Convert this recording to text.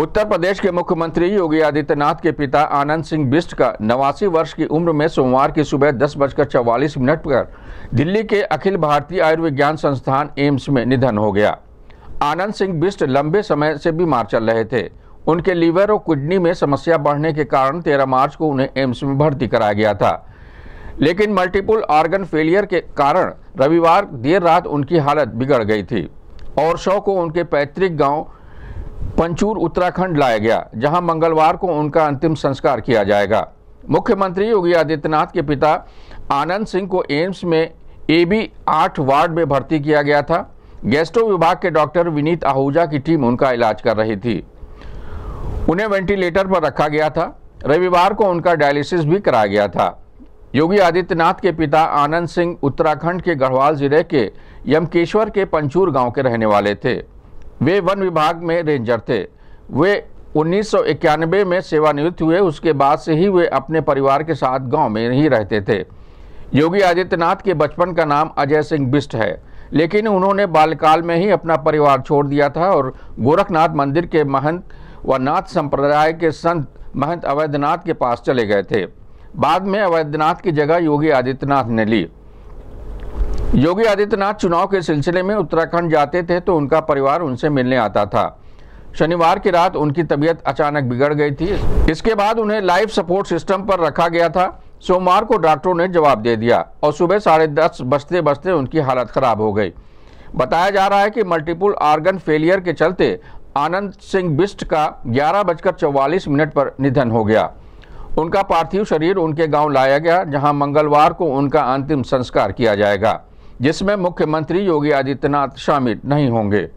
उत्तर प्रदेश के मुख्यमंत्री योगी आदित्यनाथ के पिता आनंद सिंह बिस्ट का नवासी वर्ष की उम्र में सोमवार की सुबह दस बजकर चौवालीस मिनट पर दिल्ली के अखिल भारतीय आयुर्विज्ञान संस्थान एम्स में निधन हो गया आनंद सिंह बिस्ट लंबे समय से बीमार चल रहे थे उनके लीवर और किडनी में समस्या बढ़ने के कारण तेरह मार्च को उन्हें एम्स में भर्ती कराया गया था लेकिन मल्टीपल ऑर्गन फेलियर के कारण रविवार देर रात उनकी हालत बिगड़ गई थी और शव को उनके पैतृक गांव पंचूर उत्तराखंड लाया गया जहां मंगलवार को उनका अंतिम संस्कार किया जाएगा मुख्यमंत्री योगी आदित्यनाथ के पिता आनंद सिंह को एम्स में ए बी आठ वार्ड में भर्ती किया गया था गैस्ट्रो विभाग के डॉक्टर विनीत आहूजा की टीम उनका इलाज कर रही थी उन्हें वेंटिलेटर पर रखा गया था रविवार को उनका डायलिसिस भी कराया गया था योगी आदित्यनाथ के पिता आनंद सिंह उत्तराखंड के गढ़वाल जिले के यमकेश्वर के पंचूर गांव के रहने वाले थे वे वन विभाग में रेंजर थे वे उन्नीस में सेवानिवृत्त हुए उसके बाद से ही वे अपने परिवार के साथ गांव में ही रहते थे योगी आदित्यनाथ के बचपन का नाम अजय सिंह बिस्ट है लेकिन उन्होंने बालकाल में ही अपना परिवार छोड़ दिया था और गोरखनाथ मंदिर के महंत व नाथ संप्रदाय के संत महंत अवैधनाथ के पास चले गए थे बाद में अवैधनाथ की जगह योगी आदित्यनाथ ने ली योगी आदित्यनाथ चुनाव के सिलसिले में उत्तराखंड जाते थे तो उनका परिवार उनसे मिलने आता था शनिवार की रात उनकी तबीयत अचानक बिगड़ गई थी इसके बाद उन्हें लाइफ सपोर्ट सिस्टम पर रखा गया था सोमवार को डॉक्टरों ने जवाब दे दिया और सुबह साढ़े दस बजते बजते उनकी हालत खराब हो गई बताया जा रहा है कि मल्टीपुल आर्गन फेलियर के चलते आनंद सिंह बिस्ट का ग्यारह बजकर चौवालीस मिनट पर निधन हो गया उनका पार्थिव शरीर उनके गांव लाया गया जहां मंगलवार को उनका अंतिम संस्कार किया जाएगा जिसमें मुख्यमंत्री योगी आदित्यनाथ शामिल नहीं होंगे